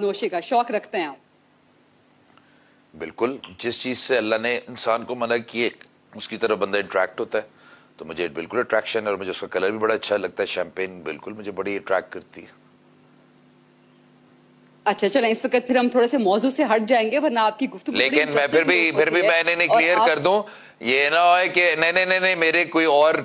नोशी का शौक रखते हैं आप बिल्कुल जिस चीज से अल्लाह ने इंसान को मना किए उसकी तरफ बंदा इंट्रैक्ट होता है तो मुझे बिल्कुल अट्रैक्शन है और मुझे उसका कलर भी बड़ा अच्छा लगता है शैंपेन बिल्कुल मुझे बड़ी अट्रैक्ट करती है अच्छा चलें इस वक्त फिर हम थोड़े से मौजू से हट जाएंगे वरना आपकी गुफ्तु लेकिन मैं फिर भी फिर भी मैं नहीं क्लियर कर दूं ये ना हो कि नहीं नहीं नहीं मेरे कोई और